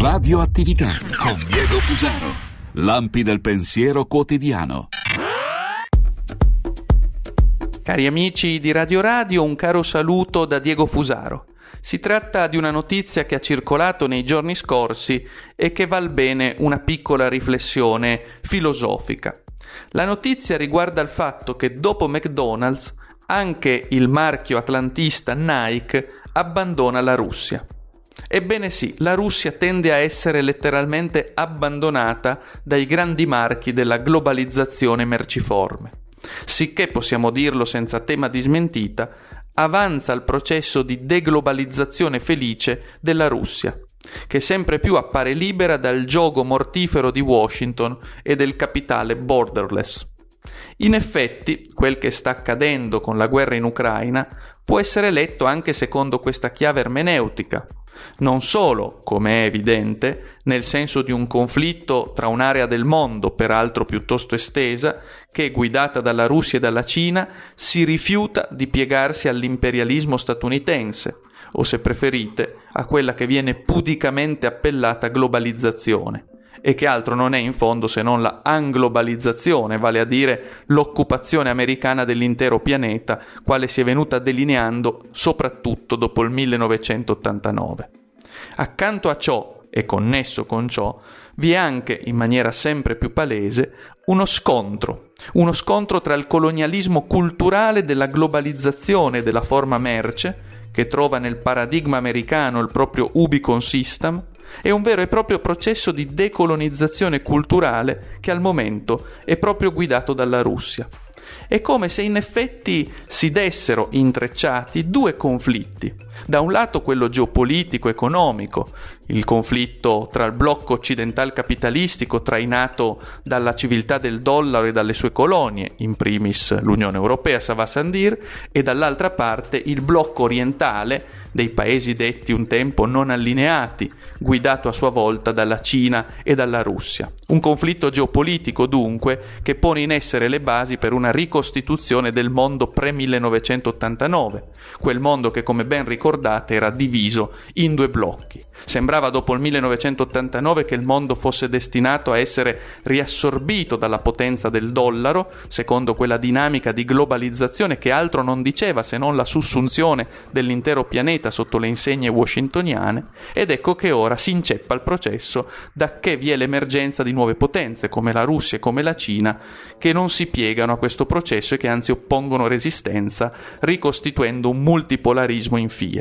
Radioattività con Diego Fusaro. Lampi del pensiero quotidiano. Cari amici di Radio Radio, un caro saluto da Diego Fusaro. Si tratta di una notizia che ha circolato nei giorni scorsi e che val bene una piccola riflessione filosofica. La notizia riguarda il fatto che dopo McDonald's anche il marchio atlantista Nike abbandona la Russia. Ebbene sì, la Russia tende a essere letteralmente abbandonata dai grandi marchi della globalizzazione merciforme. Sicché possiamo dirlo senza tema di smentita, avanza il processo di deglobalizzazione felice della Russia, che sempre più appare libera dal gioco mortifero di Washington e del capitale borderless. In effetti, quel che sta accadendo con la guerra in Ucraina può essere letto anche secondo questa chiave ermeneutica, non solo, come è evidente, nel senso di un conflitto tra un'area del mondo, peraltro piuttosto estesa, che, guidata dalla Russia e dalla Cina, si rifiuta di piegarsi all'imperialismo statunitense, o se preferite, a quella che viene pudicamente appellata globalizzazione e che altro non è in fondo se non la anglobalizzazione, vale a dire l'occupazione americana dell'intero pianeta, quale si è venuta delineando soprattutto dopo il 1989. Accanto a ciò, e connesso con ciò, vi è anche, in maniera sempre più palese, uno scontro, uno scontro tra il colonialismo culturale della globalizzazione della forma merce, che trova nel paradigma americano il proprio ubicon system, è un vero e proprio processo di decolonizzazione culturale che al momento è proprio guidato dalla Russia. È come se in effetti si dessero intrecciati due conflitti, da un lato quello geopolitico-economico, il conflitto tra il blocco occidentale capitalistico trainato dalla civiltà del dollaro e dalle sue colonie, in primis l'Unione Europea, Savasandir, e dall'altra parte il blocco orientale dei paesi detti un tempo non allineati, guidato a sua volta dalla Cina e dalla Russia. Un conflitto geopolitico dunque che pone in essere le basi per una ricostituzione del mondo pre-1989, quel mondo che come ben ricordato ricordate, era diviso in due blocchi. Sembrava dopo il 1989 che il mondo fosse destinato a essere riassorbito dalla potenza del dollaro, secondo quella dinamica di globalizzazione che altro non diceva se non la sussunzione dell'intero pianeta sotto le insegne washingtoniane, ed ecco che ora si inceppa il processo da che vi è l'emergenza di nuove potenze come la Russia e come la Cina, che non si piegano a questo processo e che anzi oppongono resistenza, ricostituendo un multipolarismo in fiera.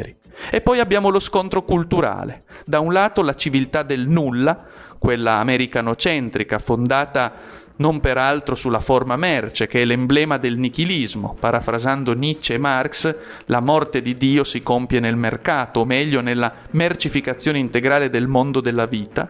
E poi abbiamo lo scontro culturale. Da un lato la civiltà del nulla, quella americanocentrica, fondata non peraltro sulla forma merce, che è l'emblema del nichilismo. Parafrasando Nietzsche e Marx, la morte di Dio si compie nel mercato, o meglio nella mercificazione integrale del mondo della vita.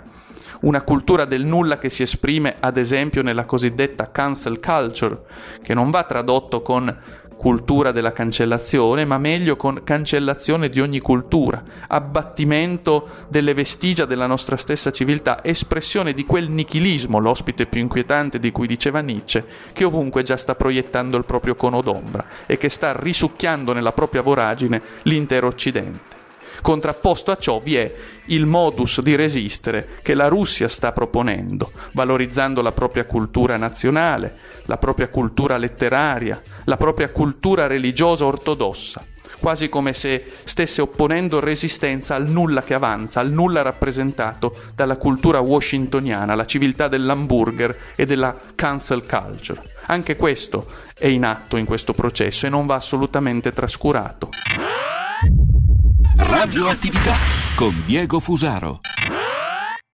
Una cultura del nulla che si esprime ad esempio nella cosiddetta cancel culture, che non va tradotto con cultura della cancellazione, ma meglio con cancellazione di ogni cultura, abbattimento delle vestigia della nostra stessa civiltà, espressione di quel nichilismo, l'ospite più inquietante di cui diceva Nietzsche, che ovunque già sta proiettando il proprio cono d'ombra e che sta risucchiando nella propria voragine l'intero Occidente. Contrapposto a ciò vi è il modus di resistere che la Russia sta proponendo, valorizzando la propria cultura nazionale, la propria cultura letteraria, la propria cultura religiosa ortodossa, quasi come se stesse opponendo resistenza al nulla che avanza, al nulla rappresentato dalla cultura washingtoniana, la civiltà dell'hamburger e della cancel culture. Anche questo è in atto in questo processo e non va assolutamente trascurato. Radioattività con Diego Fusaro.